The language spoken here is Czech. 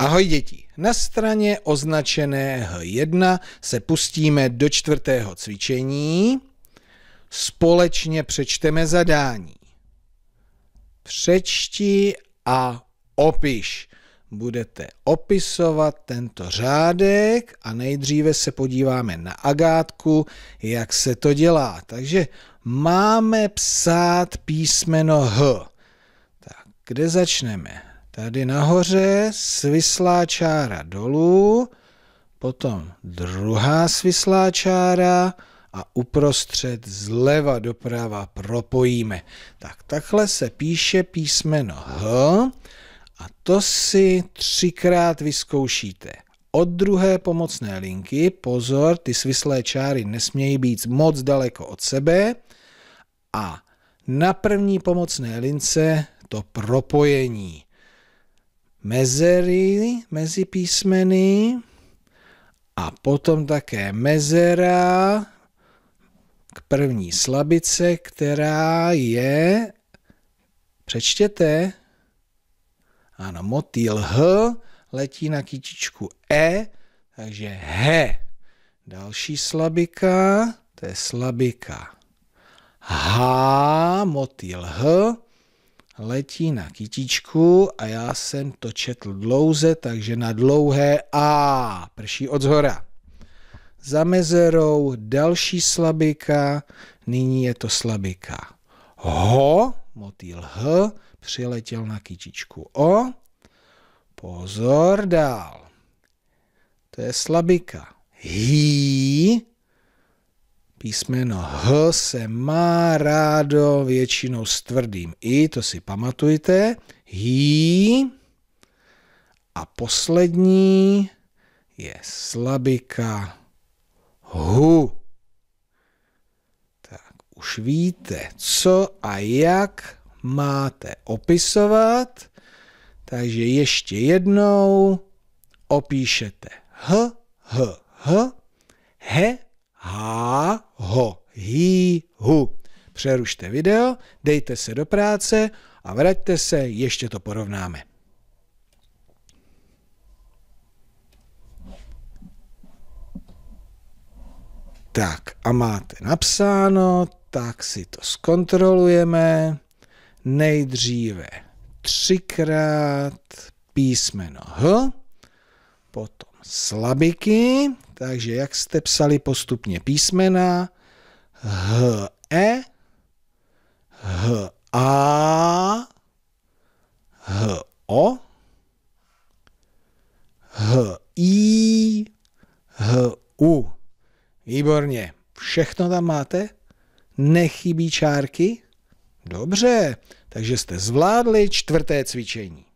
Ahoj děti, na straně označené H1 se pustíme do čtvrtého cvičení. Společně přečteme zadání. Přečti a opiš. Budete opisovat tento řádek a nejdříve se podíváme na agátku, jak se to dělá. Takže máme psát písmeno H. Tak kde začneme? Tady nahoře svislá čára dolů, potom druhá svislá čára a uprostřed zleva doprava propojíme. Tak takhle se píše písmeno H a to si třikrát vyzkoušíte. Od druhé pomocné linky, pozor, ty svislé čáry nesmějí být moc daleko od sebe a na první pomocné lince to propojení mezery mezi písmeny a potom také mezera k první slabice, která je, přečtěte, ano, motýl H letí na kytičku E, takže he. Další slabika, to je slabika H, motýl H, letí na kytičku a já jsem to četl dlouze, takže na dlouhé A prší od zhora. Za mezerou další slabika, nyní je to slabika. Ho, motýl H, přiletěl na kytičku O. Pozor dál. To je slabika. Hí Písmeno H se má rádo většinou s tvrdým I, to si pamatujte. Hý. A poslední je slabika hu. Tak už víte, co a jak máte opisovat. Takže ještě jednou opíšete h, h, h, he, hýhu. Přerušte video, dejte se do práce a vraťte se, ještě to porovnáme. Tak a máte napsáno, tak si to zkontrolujeme. Nejdříve třikrát písmeno H, potom slabiky, takže jak jste psali postupně písmena, H E H A H O H I H U. Výborně. Všechno tam máte? Nechybí čárky? Dobře, takže jste zvládli čtvrté cvičení.